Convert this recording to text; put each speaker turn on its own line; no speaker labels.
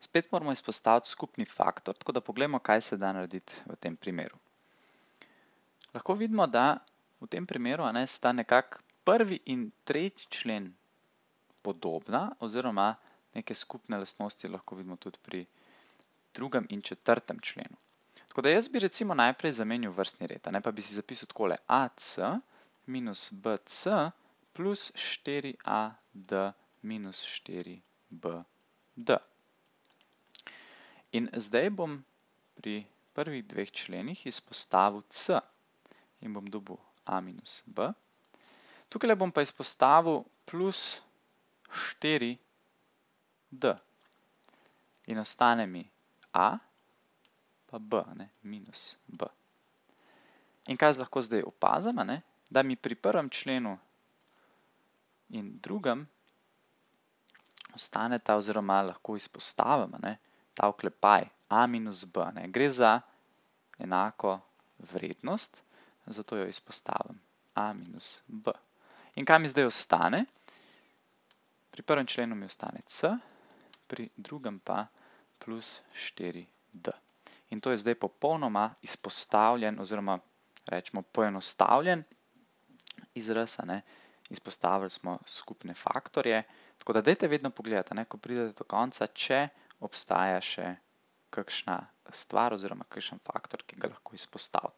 spet moramo izpostaviti skupni faktor, tako da pogledamo, kaj se da narediti v tem primeru. Lahko vidimo, da v tem primeru ne, sta nekak prvi in tretji člen podobna, oziroma neke skupne lastnosti lahko vidimo tudi pri drugem in četrtem členu. Tako da jaz bi recimo najprej zamenil vrstni red, ne, pa bi si zapisal takole AC minus BC plus 4AD minus 4BD. In zdaj bom pri prvih dveh členih izpostavil c in bom dobil a minus b. Tukaj bom pa izpostavil plus 4d in ostane mi a pa b, minus b. In kaj se lahko zdaj opazam, da mi pri prvem členu in drugem ostane ta oziroma lahko izpostavim, da mi pri prvem členu ta oklepaj a minus b, ne, gre za enako vrednost, zato jo izpostavim a minus b. In kaj mi zdaj ostane? Pri prvem členu mi ostane c, pri drugem pa plus 4d. In to je zdaj popolnoma izpostavljen oziroma rečemo poenostavljen izraz, ne, izpostavili smo skupne faktorje, tako da dajte vedno pogledati, ne, ko pridete do konca, če obstaja še kakšna stvar oziroma kakšen faktor, ki ga lahko izpostavite.